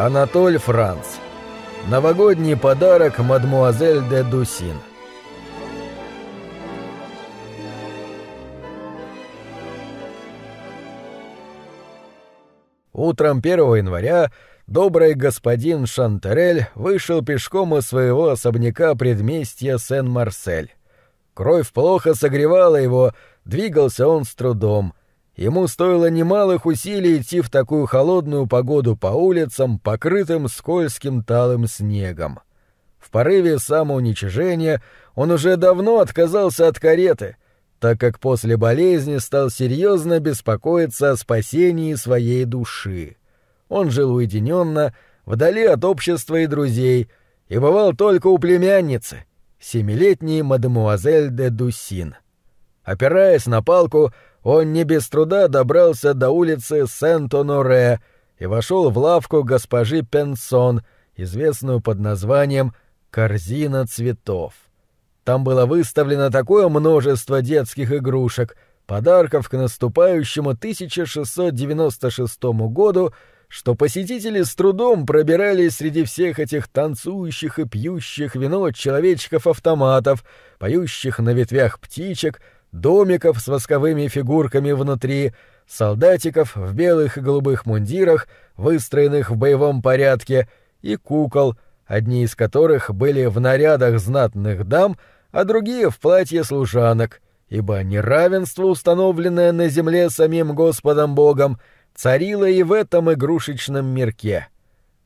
Анатоль Франц. Новогодний подарок мадмуазель де Дусин. Утром 1 января добрый господин Шантерель вышел пешком из своего особняка предместья Сен-Марсель. Кровь плохо согревала его, двигался он с трудом — Ему стоило немалых усилий идти в такую холодную погоду по улицам, покрытым скользким талым снегом. В порыве самоуничижения он уже давно отказался от кареты, так как после болезни стал серьезно беспокоиться о спасении своей души. Он жил уединенно, вдали от общества и друзей, и бывал только у племянницы, семилетней мадемуазель де Дусин. Опираясь на палку, он не без труда добрался до улицы Сент-Оноре и вошел в лавку госпожи Пенсон, известную под названием «Корзина цветов». Там было выставлено такое множество детских игрушек, подарков к наступающему 1696 году, что посетители с трудом пробирались среди всех этих танцующих и пьющих вино человечков-автоматов, поющих на ветвях птичек — домиков с восковыми фигурками внутри, солдатиков в белых и голубых мундирах, выстроенных в боевом порядке, и кукол, одни из которых были в нарядах знатных дам, а другие в платье служанок, ибо неравенство, установленное на земле самим Господом Богом, царило и в этом игрушечном мирке —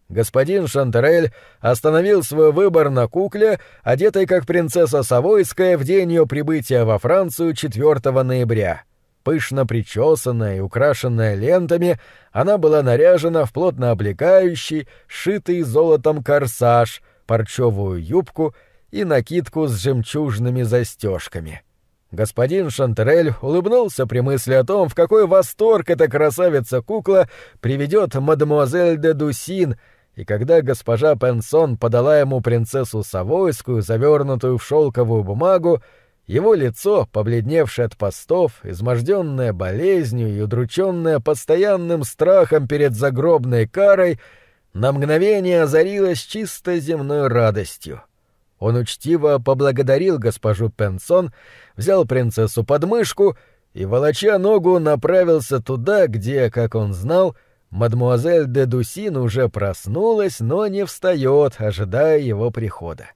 Господин Шантерель остановил свой выбор на кукле, одетой как принцесса Савойская в день ее прибытия во Францию 4 ноября. Пышно причесанная и украшенная лентами, она была наряжена в плотно облегающий, шитый золотом корсаж, парчевую юбку и накидку с жемчужными застежками. Господин Шантерель улыбнулся при мысли о том, в какой восторг эта красавица-кукла приведет мадемуазель де Дусин — и когда госпожа Пенсон подала ему принцессу Савойскую, завернутую в шелковую бумагу, его лицо, побледневшее от постов, изможденное болезнью и удрученное постоянным страхом перед загробной карой, на мгновение озарилось чисто земной радостью. Он учтиво поблагодарил госпожу Пенсон, взял принцессу под мышку и, волоча ногу, направился туда, где, как он знал, — Мадмуазель де Дусин уже проснулась, но не встает, ожидая его прихода.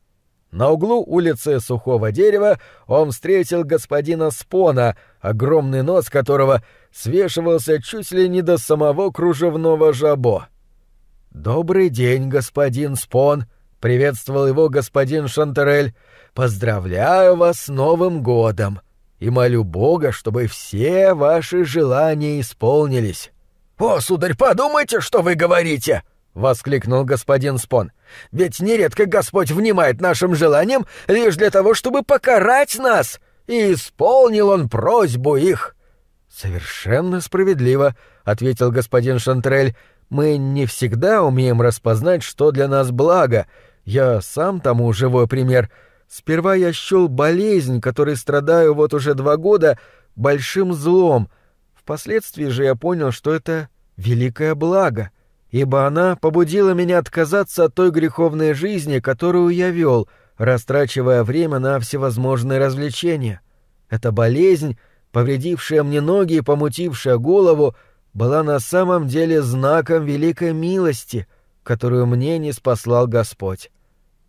На углу улицы Сухого Дерева он встретил господина Спона, огромный нос которого свешивался чуть ли не до самого кружевного жабо. «Добрый день, господин Спон!» — приветствовал его господин Шантерель. «Поздравляю вас с Новым годом! И молю Бога, чтобы все ваши желания исполнились!» «О, сударь, подумайте, что вы говорите!» — воскликнул господин Спон. «Ведь нередко Господь внимает нашим желаниям лишь для того, чтобы покарать нас, и исполнил он просьбу их». «Совершенно справедливо», — ответил господин Шантрель. «Мы не всегда умеем распознать, что для нас благо. Я сам тому живой пример. Сперва я счел болезнь, которой страдаю вот уже два года, большим злом, Впоследствии же я понял, что это великое благо, ибо она побудила меня отказаться от той греховной жизни, которую я вел, растрачивая время на всевозможные развлечения. Эта болезнь, повредившая мне ноги и помутившая голову, была на самом деле знаком великой милости, которую мне не спаслал Господь.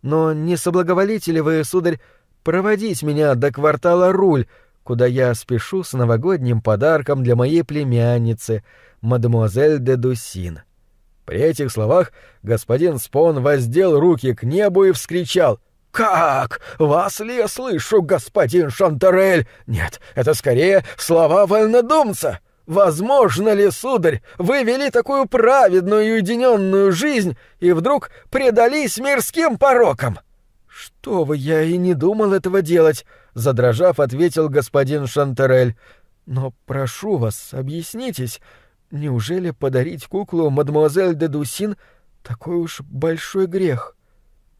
Но не соблаговолите ли вы, сударь, проводить меня до квартала Руль, куда я спешу с новогодним подарком для моей племянницы, мадемуазель де Дусин. При этих словах господин Спон воздел руки к небу и вскричал — «Как? Вас ли я слышу, господин Шантарель? Нет, это скорее слова вольнодумца!» Возможно ли, сударь, вы вели такую праведную и уединенную жизнь и вдруг предались мирским порокам? Что вы, я и не думал этого делать, задрожав, ответил господин Шантерель. «Но прошу вас, объяснитесь, неужели подарить куклу мадемуазель де Дусин такой уж большой грех?»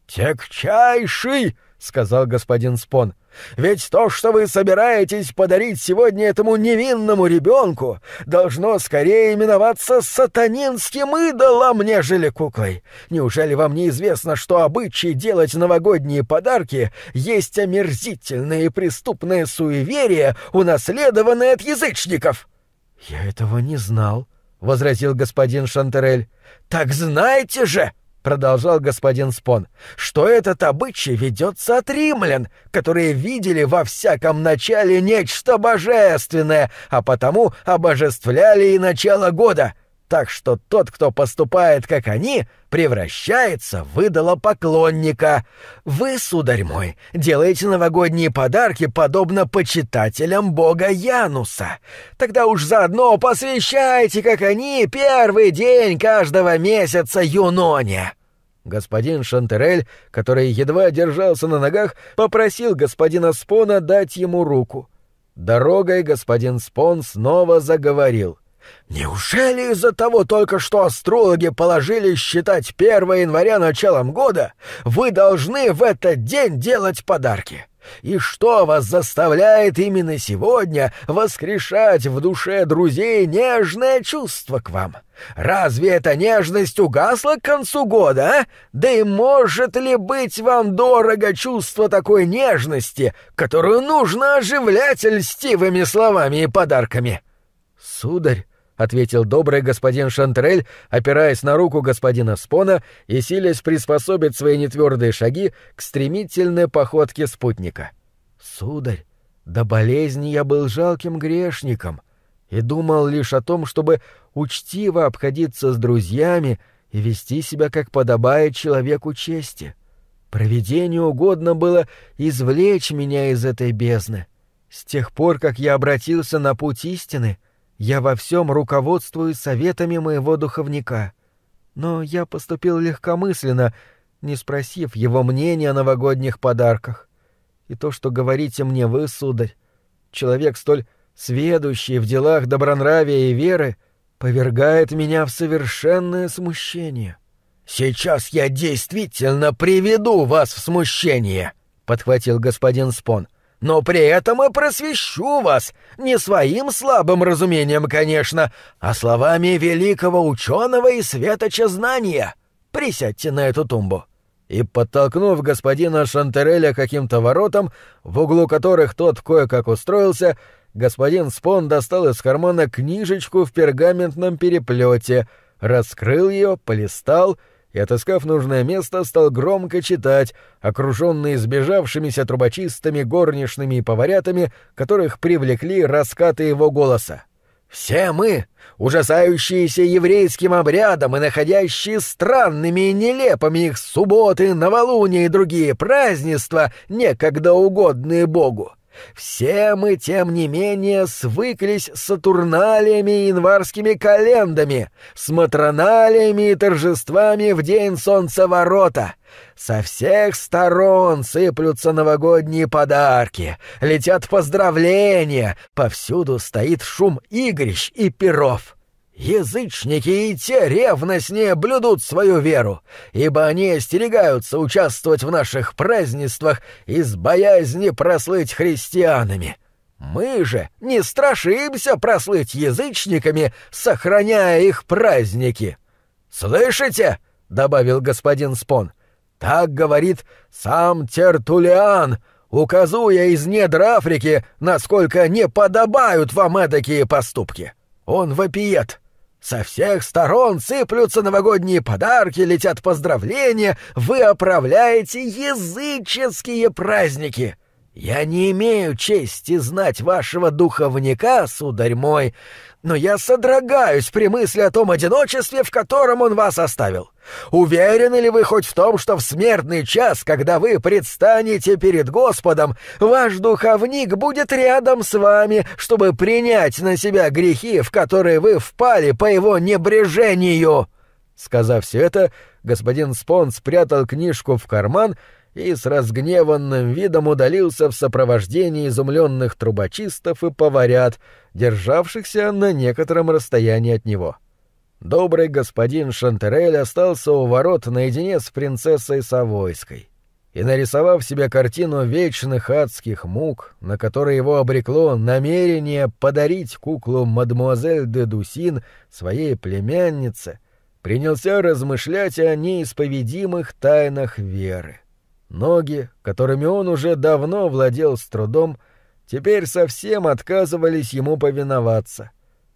«Тягчайший!» — сказал господин Спон. «Ведь то, что вы собираетесь подарить сегодня этому невинному ребенку, должно скорее именоваться сатанинским идолом, нежели куклой. Неужели вам не известно, что обычай делать новогодние подарки есть омерзительное и преступное суеверие, унаследованное от язычников?» «Я этого не знал», — возразил господин Шантерель. «Так знаете же!» — продолжал господин Спон, — что этот обычай ведется от римлян, которые видели во всяком начале нечто божественное, а потому обожествляли и начало года так что тот, кто поступает как они, превращается в идолопоклонника. Вы, сударь мой, делаете новогодние подарки подобно почитателям бога Януса. Тогда уж заодно посвящайте, как они, первый день каждого месяца Юноне». Господин Шантерель, который едва держался на ногах, попросил господина Спона дать ему руку. Дорогой господин Спон снова заговорил. Неужели из-за того только что астрологи положили считать 1 января началом года, вы должны в этот день делать подарки? И что вас заставляет именно сегодня воскрешать в душе друзей нежное чувство к вам? Разве эта нежность угасла к концу года, а? Да и может ли быть вам дорого чувство такой нежности, которую нужно оживлять льстивыми словами и подарками? Сударь, ответил добрый господин Шантрель, опираясь на руку господина Спона и силясь приспособить свои нетвердые шаги к стремительной походке спутника. Сударь, до болезни я был жалким грешником и думал лишь о том, чтобы учтиво обходиться с друзьями и вести себя, как подобает человеку чести. Провидению угодно было извлечь меня из этой бездны. С тех пор, как я обратился на путь истины, — я во всем руководствуюсь советами моего духовника. Но я поступил легкомысленно, не спросив его мнения о новогодних подарках. И то, что говорите мне вы, сударь, человек столь сведущий в делах добронравия и веры, повергает меня в совершенное смущение. «Сейчас я действительно приведу вас в смущение», — подхватил господин Спон но при этом и просвещу вас, не своим слабым разумением, конечно, а словами великого ученого и светоча знания. Присядьте на эту тумбу». И, подтолкнув господина Шантереля каким-то воротом, в углу которых тот кое-как устроился, господин Спон достал из кармана книжечку в пергаментном переплете, раскрыл ее, полистал — и, отыскав нужное место, стал громко читать, окруженный сбежавшимися трубочистами, горничными и поварятами, которых привлекли раскаты его голоса. «Все мы, ужасающиеся еврейским обрядом и находящие странными и нелепыми их субботы, новолуние и другие празднества, некогда угодные Богу, все мы, тем не менее, свыклись с сатурналиями и январскими календами, с матроналиями и торжествами в день солнцеворота. Со всех сторон сыплются новогодние подарки, летят поздравления, повсюду стоит шум игрищ и перов. Язычники и те ревностнее блюдут свою веру, ибо они остерегаются участвовать в наших празднествах из боязни прослыть христианами. Мы же не страшимся прослыть язычниками, сохраняя их праздники. «Слышите?» — добавил господин Спон. «Так говорит сам Тертулиан, указуя из недр Африки, насколько не подобают вам эдакие поступки. Он вопиет». Со всех сторон сыплются новогодние подарки, летят поздравления, вы оправляете языческие праздники. Я не имею чести знать вашего духовника, сударь мой, но я содрогаюсь при мысли о том одиночестве, в котором он вас оставил. Уверены ли вы хоть в том, что в смертный час, когда вы предстанете перед Господом, ваш духовник будет рядом с вами, чтобы принять на себя грехи, в которые вы впали по его небрежению?» Сказав все это, господин Спон спрятал книжку в карман и, и с разгневанным видом удалился в сопровождении изумленных трубочистов и поварят, державшихся на некотором расстоянии от него. Добрый господин Шантерель остался у ворот наедине с принцессой Савойской. И, нарисовав себе картину вечных адских мук, на которые его обрекло намерение подарить куклу мадемуазель де Дусин своей племяннице, принялся размышлять о неисповедимых тайнах веры. Ноги, которыми он уже давно владел с трудом, теперь совсем отказывались ему повиноваться.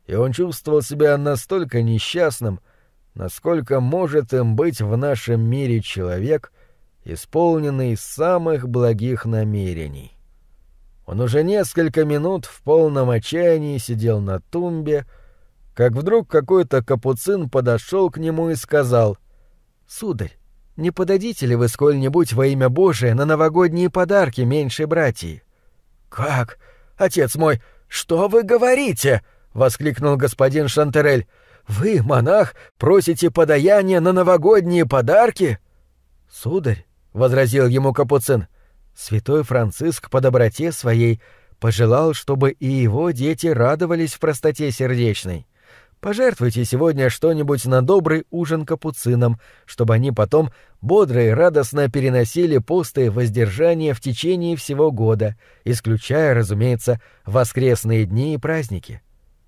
И он чувствовал себя настолько несчастным, насколько может им быть в нашем мире человек, исполненный самых благих намерений. Он уже несколько минут в полном отчаянии сидел на тумбе, как вдруг какой-то капуцин подошел к нему и сказал «Сударь, не подадите ли вы сколь-нибудь во имя Божие на новогодние подарки меньшей братьи?» «Как? Отец мой, что вы говорите?» — воскликнул господин Шантерель. «Вы, монах, просите подаяние на новогодние подарки?» «Сударь», — возразил ему Капуцин, — «святой Франциск по доброте своей пожелал, чтобы и его дети радовались в простоте сердечной. Пожертвуйте сегодня что-нибудь на добрый ужин капуцинам, чтобы они потом бодро и радостно переносили посты воздержания в течение всего года, исключая, разумеется, воскресные дни и праздники.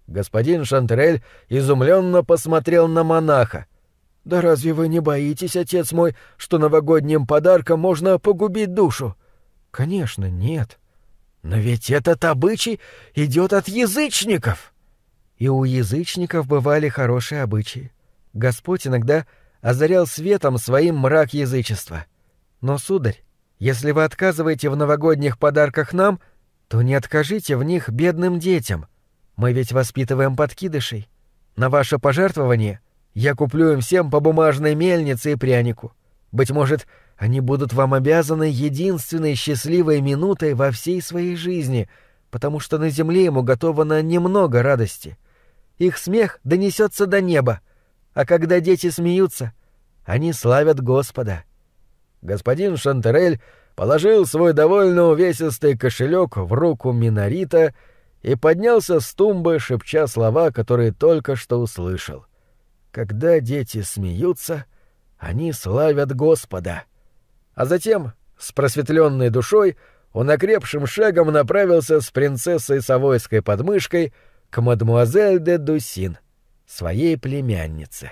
Господин Шантерель изумленно посмотрел на монаха. «Да разве вы не боитесь, отец мой, что новогодним подарком можно погубить душу?» «Конечно, нет. Но ведь этот обычай идет от язычников!» И у язычников бывали хорошие обычаи. Господь иногда озарял светом своим мрак язычества. Но, сударь, если вы отказываете в новогодних подарках нам, то не откажите в них бедным детям. Мы ведь воспитываем подкидышей. На ваше пожертвование я куплю им всем по бумажной мельнице и прянику. Быть может, они будут вам обязаны единственной счастливой минутой во всей своей жизни, потому что на земле ему готовано немного радости их смех донесется до неба, а когда дети смеются, они славят Господа. Господин Шантерель положил свой довольно увесистый кошелек в руку Минорита и поднялся с тумбы, шепча слова, которые только что услышал. «Когда дети смеются, они славят Господа». А затем, с просветленной душой, он окрепшим шагом направился с принцессой Савойской подмышкой — к мадемуазель де Дусин, своей племяннице.